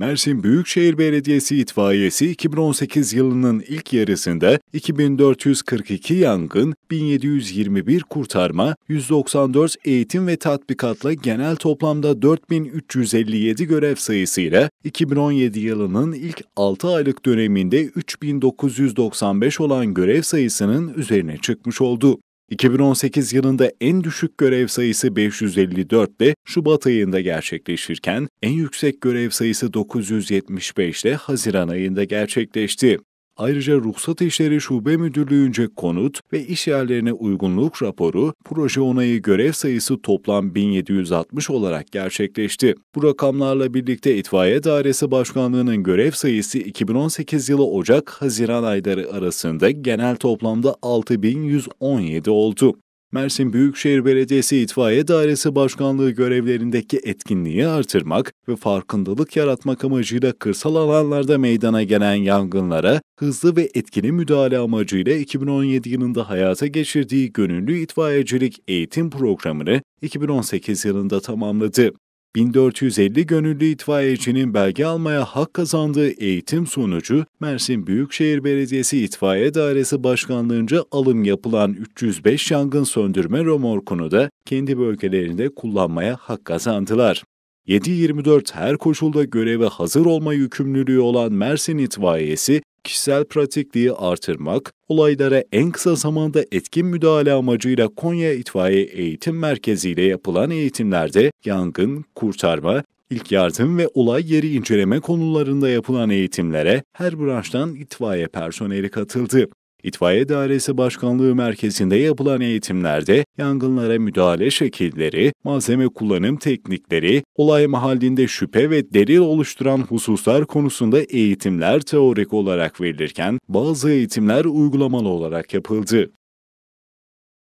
Mersin Büyükşehir Belediyesi itfaiyesi 2018 yılının ilk yarısında 2442 yangın, 1721 kurtarma, 194 eğitim ve tatbikatla genel toplamda 4357 görev sayısıyla 2017 yılının ilk 6 aylık döneminde 3995 olan görev sayısının üzerine çıkmış oldu. 2018 yılında en düşük görev sayısı 554 ile Şubat ayında gerçekleşirken en yüksek görev sayısı 975 ile Haziran ayında gerçekleşti. Ayrıca Ruhsat İşleri Şube Müdürlüğü'nce konut ve iş yerlerine uygunluk raporu, proje onayı görev sayısı toplam 1760 olarak gerçekleşti. Bu rakamlarla birlikte İtfaiye Dairesi Başkanlığı'nın görev sayısı 2018 yılı Ocak-Haziran ayları arasında genel toplamda 6117 oldu. Mersin Büyükşehir Belediyesi İtfaiye Dairesi Başkanlığı görevlerindeki etkinliği artırmak ve farkındalık yaratmak amacıyla kırsal alanlarda meydana gelen yangınlara hızlı ve etkili müdahale amacıyla 2017 yılında hayata geçirdiği gönüllü itfaiyecilik eğitim programını 2018 yılında tamamladı. 1450 gönüllü itfaiyecinin belge almaya hak kazandığı eğitim sonucu Mersin Büyükşehir Belediyesi İtfaiye Dairesi Başkanlığı'nca alım yapılan 305 yangın söndürme romorkunu da kendi bölgelerinde kullanmaya hak kazandılar. 7-24 her koşulda göreve hazır olma yükümlülüğü olan Mersin İtfaiyesi, kişisel pratikliği artırmak, olaylara en kısa zamanda etkin müdahale amacıyla Konya İtfaiye Eğitim Merkezi ile yapılan eğitimlerde yangın, kurtarma, ilk yardım ve olay yeri inceleme konularında yapılan eğitimlere her branştan itfaiye personeli katıldı. İtfaiye Dairesi Başkanlığı Merkezi'nde yapılan eğitimlerde yangınlara müdahale şekilleri, malzeme kullanım teknikleri, olay mahallinde şüphe ve delil oluşturan hususlar konusunda eğitimler teorik olarak verilirken bazı eğitimler uygulamalı olarak yapıldı.